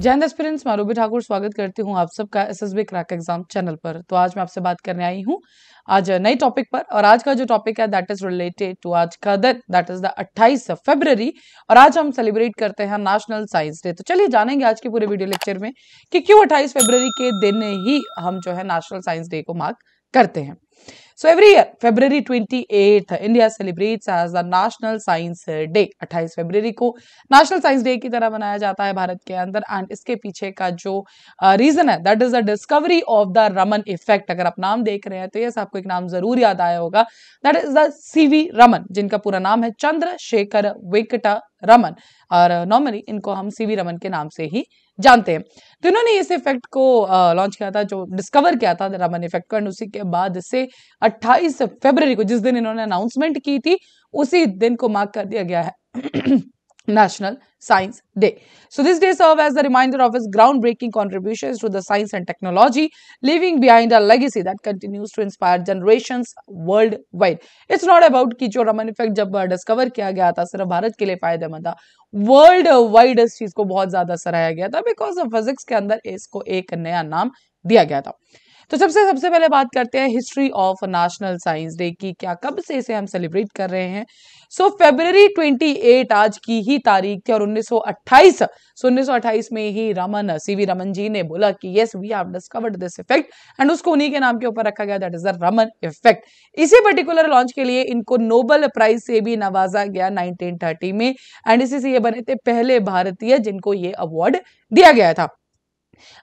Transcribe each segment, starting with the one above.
Jain aspirants मैं रूबी ठाकुर स्वागत करती हूँ आप सबका S S B crack exam channel पर तो आज मैं आपसे बात करने आई हूँ आज नए टॉपिक पर और आज का जो टॉपिक है दैट इज रिलेटेड टू आज का दिन दैट इज द 28 फरवरी और आज हम सेलिब्रेट करते हैं नेशनल साइंस डे तो चलिए जानेंगे आज के पूरे वीडियो लेक्चर में कि क्यों 28 फरवरी के दिन ही हम जो है नेशनल साइंस डे को मार्क करते हैं every year February twenty eight India celebrate as the national science day 28 February को नेशनल साइंस डे की तरह मनाया जाता है भारत के अंदर एंड इसके पीछे का जो रीजन है that is the discovery of the Raman effect अगर आप नाम देख रहे हैं तो यस आपको एक नाम जरूर याद आया होगा that is the V Raman जिनका पूरा नाम है चंद्रशेखर वेंकटा रमन और नॉर्मली uh, इनको हम सी रमन के नाम से ही जानते हैं तो इन्होंने इस इफेक्ट को लॉन्च uh, किया था जो डिस्कवर किया था रमन इफेक्ट को एंड उसी के बाद से 28 फरवरी को जिस दिन इन्होंने अनाउंसमेंट की थी उसी दिन को मार्क कर दिया गया है National Science Day. So this day serves as the reminder of his groundbreaking contributions to the science and technology, leaving behind a legacy that continues to inspire generations worldwide. It's not about कि जो Raman effect जब discover किया गया था सिर्फ भारत के लिए फायदेमंद था वर्ल्ड वाइड इस चीज को बहुत ज्यादा सराहाया गया था बिकॉज फिजिक्स के अंदर इसको एक नया नाम दिया गया था तो सबसे सबसे पहले बात करते हैं history of national science day की क्या कब से इसे हम सेलिब्रेट कर रहे हैं सो फेबररी 28 आज की ही तारीख थी और 1928 सौ 1928 में ही रमन सीवी रमन जी ने बोला कि yes we have discovered this effect and उसको उन्हीं के नाम के ऊपर रखा गया that is the Raman effect इसी पर्टिकुलर लॉन्च के लिए इनको नोबल प्राइज से भी नवाजा गया नाइनटीन में एंड इसी से ये बने थे पहले भारतीय जिनको ये अवार्ड दिया गया था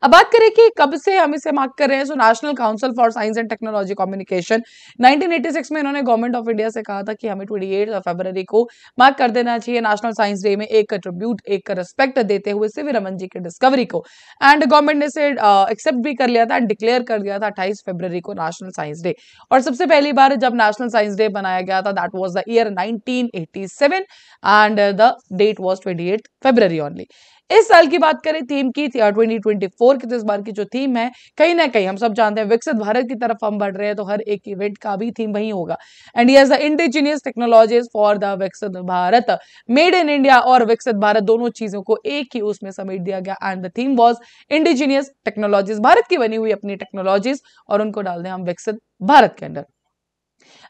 अब बात करें कि कब से हम इसे मार्क कर रहे हैं so national council for science and technology communication 1986 में इन्होंने गवर्नमेंट ऑफ इंडिया से कहा था कि हमें ट्वेंटी एट फेबररी को मार्क कर देना चाहिए नेशनल साइंस डे में एक कंट्रीब्यूट एक रेस्पेक्ट देते हुए सिवी रमन जी की डिस्कवरी को एंड गवर्नमेंट ने इसे एक्सेप्ट uh, भी कर लिया था एंड डिक्लेयर कर दिया था अट्ठाईस फेबररी को नेशनल साइंस डे और सबसे पहली बार जब नेशनल साइंस डे बनाया गया था that was the year nineteen and the date was twenty eight February only इस साल की बात करें थीम की थी ट्वेंटी ट्वेंटी फोर की तो इस बार की जो थीम है कहीं ना कहीं हम सब जानते हैं विकसित भारत की तरफ हम बढ़ रहे हैं तो हर एक इवेंट का भी थीम वही होगा and yes the indigenous technologies for the विकसित भारत मेड इन इंडिया और विकसित भारत दोनों चीजों को एक ही उसमें समेट दिया गया and the theme was indigenous technologies Bharat की बनी हुई अपनी टेक्नोलॉजीज और उनको डाल दें हम विकसित भारत के अंदर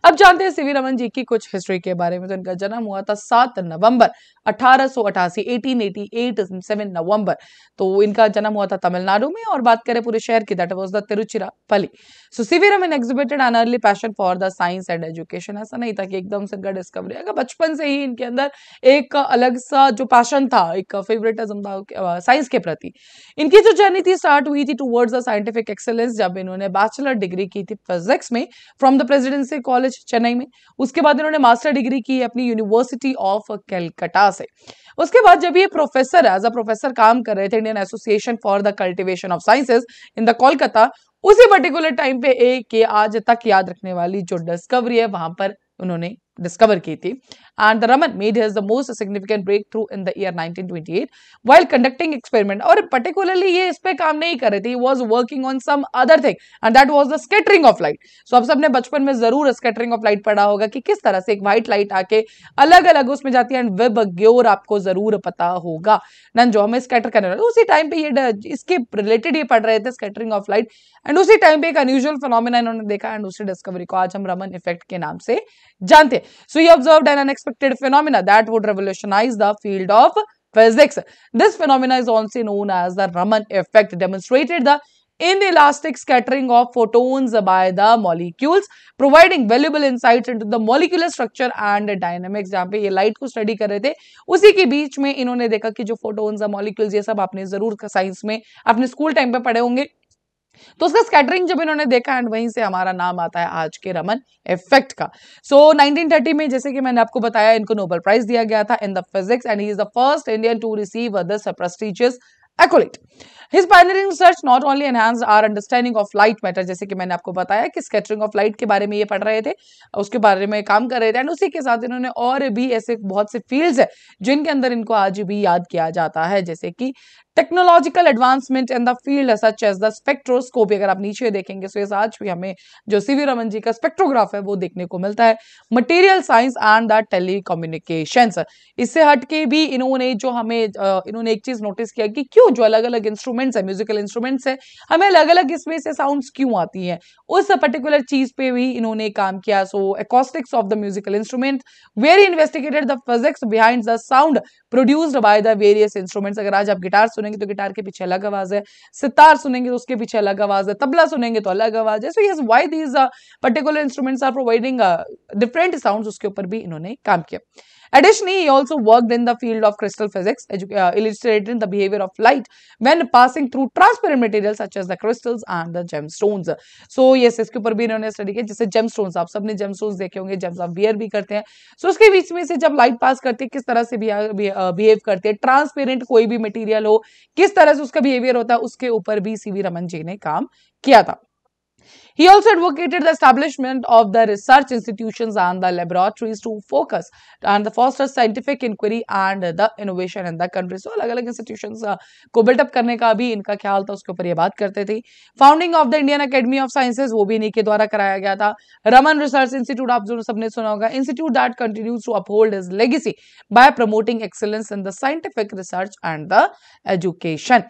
अब जानते हैं सीवी रमन जी की कुछ हिस्ट्री के बारे में तो इनका जन्म हुआ था सात नवंबर अठारह सो अठासी सेवन नवंबर तो इनका जन्म हुआ था तमिलनाडु में और बात करें पूरे शहर की that was the Tiruchirappalli so C V Raman exhibited an early passion for the science and education ऐसा नहीं था कि एकदम से इनका डिस्कवरी अगर बचपन से ही इनके अंदर एक अलग सा जो पैशन था एक फेवरेटिज्म था साइंस के प्रति इनकी जो जर्नी थी स्टार्ट हुई थी टूवर्ड्स द साइंटिफिक एक्सेलेंस जब इन्होंने बैचलर डिग्री की थी फिजिक्स में from the Presidency College college Chennai में उसके बाद इन्होंने मास्टर डिग्री की अपनी यूनिवर्सिटी ऑफ कैलकटा से उसके बाद जब ये प्रोफेसर एज अ प्रोफेसर काम कर रहे थे Indian Association for the Cultivation of Sciences in the Kolkata उसी पर्टिकुलर टाइम पे एक आज तक याद रखने वाली जो डिस्कवरी है वहां पर उन्होंने discover की थी and the Raman made his the most significant breakthrough in the year 1928 while conducting experiment और particularly ये इस पे काम नहीं कर रहे थे he was working on some other thing and that was the scattering of light so आप सबने बचपन में जरूर scattering of light पढ़ा होगा कि किस तरह से एक white light आके अलग अलग उसमें जाती है and web ग्योर आपको जरूर पता होगा नन जो हमें स्कैटर करने वाले उसी टाइम पे ये इसके रिलेटेड ये पढ़ रहे थे स्कैटरिंग ऑफ लाइट एंड उसी टाइम पे एक अनयूजल फिनोमिना इन्होंने देखा एंड उसी डिस्कवरी को आज हम रमन इफेक्ट के नाम से जानते हैं so he observe an unexpected phenomena that would revolutionise the field of physics this phenomena is also known as the Raman effect demonstrated the inelastic scattering of photons by the molecules providing valuable insight into the molecular structure and dynamics जहां पे ये light को study कर रहे थे उसी के बीच में इन्होंने देखा कि जो फोटोन्स मॉलिक्यूल्स ये सब आपने जरूर साइंस में अपने स्कूल टाइम पे पढ़े होंगे तो उसका स्कैटरिंग जब इन्होंने देखा एंड वहीं से हमारा नाम आता है आज के रमन इफेक्ट का सो so, 1930 में जैसे कि मैंने आपको बताया इनको नोबेल प्राइज दिया गया था in the physics and he is the first Indian to receive this act His pioneering research not only enhanced our understanding of light matter, जैसे कि मैंने आपको बताया कि scattering of light के बारे में ये पढ़ रहे थे उसके बारे में काम कर रहे थे एंड उसी के साथ इन्होंने और भी ऐसे बहुत से फील्ड्स है जिनके अंदर इनको आज भी याद किया जाता है जैसे कि technological advancement in the field such as the spectroscopy अगर आप नीचे देखेंगे सो आज भी हमें जो सी वी रमन जी का स्पेक्ट्रोग्राफ है वो देखने को मिलता है मटेरियल साइंस एंड द टेली इससे हटके भी इन्होंने जो हमें इन्होंने एक चीज नोटिस किया कि क्यों जो अलग अलग इंस्ट्रूमेंट्स है म्यूजिकल इंस्ट्रूमेंट्स है हमें अलग अलग इसमें से साउंड क्यों आती है उस पर्टिकुलर चीज पे भी इन्होंने काम किया so acoustics of the musical instrument very investigated the physics behind the sound produced by the various instruments अगर आज आप गिटार सुने सुनेंगे तो गिटार के पीछे अलग आवाज है सितार सुनेंगे तो उसके पीछे अलग आवाज है तबला सुनेंगे तो अलग आवाज है so yes why these particular instruments are providing different sound उसके ऊपर भी इन्होंने काम किया Additionally, he also worked in the field of crystal physics, uh, illustrating the behavior of light when passing through transparent materials such as the crystals and the gemstones. So, yes, इसके ऊपर भी इन्होंने study किया जैसे gemstones आप सबने gemstones देखे होंगे gems आप wear भी करते हैं. So, उसके बीच में से जब light pass करती है किस तरह से behave करती है transparent कोई भी material हो किस तरह से उसका बिहेवियर होता है उसके ऊपर भी सीवी रमन जी ने काम किया था He also advocated the establishment of the research institutions and the laboratories to focus and the foster scientific inquiry and the innovation in the country. So अलग अलग institutions uh, को बिल्डअप करने का भी इनका ख्याल था उसके ऊपर ये बात करते थे founding of the Indian Academy of Sciences वो भी इन्हीं के द्वारा कराया गया था रमन रिसर्च इंस्टीट्यूट आप जो सबने सुना होगा institute that continues to uphold is legacy by promoting excellence in the scientific research and the education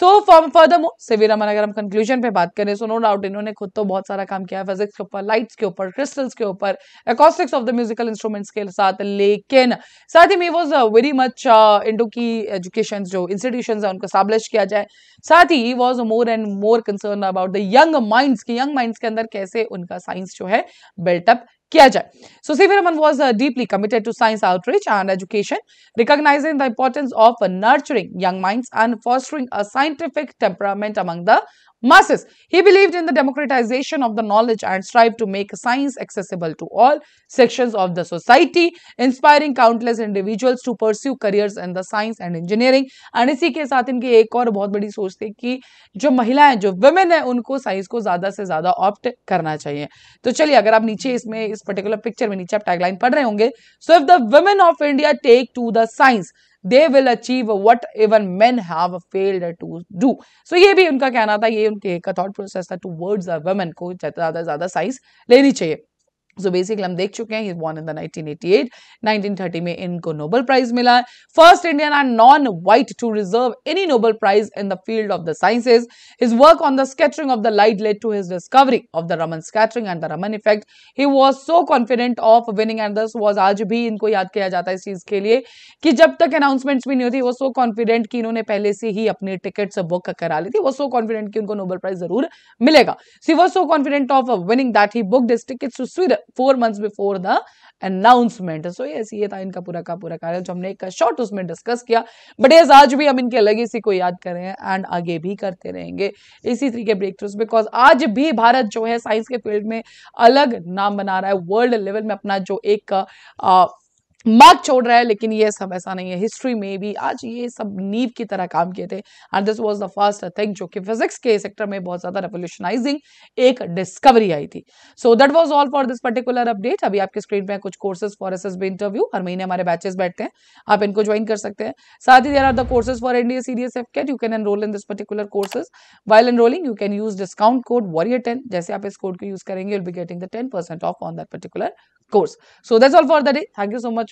so form for the C V Raman अगर हम कंक्लूजन पे बात करें सो नो डाउट इन्होंने खुद तो बहुत सारा काम किया है फिजिक्स के ऊपर लाइट्स के ऊपर क्रिस्टल्स के ऊपर acoustics of the musical instruments के साथ लेकिन साथ ही में वॉज वेरी मच इंडो की एजुकेशन जो इंस्टीट्यूशन है उनको स्टैब्लिश किया जाए साथ ही was more and more concern about the young minds की यंग माइंड्स के अंदर कैसे उनका साइंस जो है बिल्टअप किया जाए so C Raman was deeply committed to science outreach and education recognising the importance of nurturing young mind and fostering a scientific temperament among the masses. He believed in the democratization of the knowledge and strived to make science accessible to all sections of the society, inspiring countless individuals to pursue careers in the science and engineering. And isi ke sath inki ek aur bahut badi soch thi ki jo mahila hai jo women hai unko science ko zyada se zyada opt karna chahiye to chaliye agar aap niche isme is इस particular picture में नीचे आप tagline पढ़ रहे होंगे so if the women of India take to the science they will achieve what even men have failed to do so ये भी उनका कहना था ये उनके का थॉट प्रोसेस था टू वर्ड्स वुमेन को ज्यादा से ज्यादा साइंस लेनी चाहिए सो so बेसिकली हम देख चुके हैं वॉन इन द 1988 1930 में इनको नोबल प्राइज मिला है first Indian or non white to receive any Nobel prize in the field of the sciences his work on the scattering of the light led to his discovery of the Raman scattering and the Raman effect he was so confident of winning and this was आज भी इनको याद किया जाता है इस चीज के लिए कि जब तक अनाउंसमेंट्स भी नहीं होती वो सो कॉन्फिडेंट कि इन्होंने पहले से ही अपनी टिकट्स बुक करा ली थी वो सो कॉन्फिडेंट कि उनको नोबल प्राइज जरूर मिलेगा सी was so confident of winning that he book this it to four months before the announcement so yes ये था इनका पूरा का पूरा कार्य जो हमने एक शॉर्ट उसमें डिस्कस किया बट यस आज भी हम इनके अलग लेगेसी को याद कर रहे हैं एंड आगे भी करते रहेंगे इसी तरीके ब्रेक थ्रूज बिकॉज आज भी भारत जो है साइंस के फील्ड में अलग नाम बना रहा है वर्ल्ड लेवल में अपना जो एक मत छोड़ रहा है लेकिन ये सब ऐसा नहीं है हिस्ट्री में भी आज ये सब नींव की तरह काम किए थे and this was the first thing जो कि फिजिक्स के सेक्टर में बहुत ज्यादा रेवोल्यूशनाइजिंग एक डिस्कवरी आई थी so that was all for this particular update अभी आपके स्क्रीन पे कुछ कोर्सेज फॉर एस इंटरव्यू हर महीने हमारे बैचेस बैठते हैं आप इनको ज्वाइन कर सकते हैं साथ ही there are the courses for India CDS AFCAT you can enrol in this particular courses while enrolling you can use discount code warrior ten जैसे आप इस कोड को यूज करेंगे will be getting the ten percent off on that particular course so that's all for the day thank you so much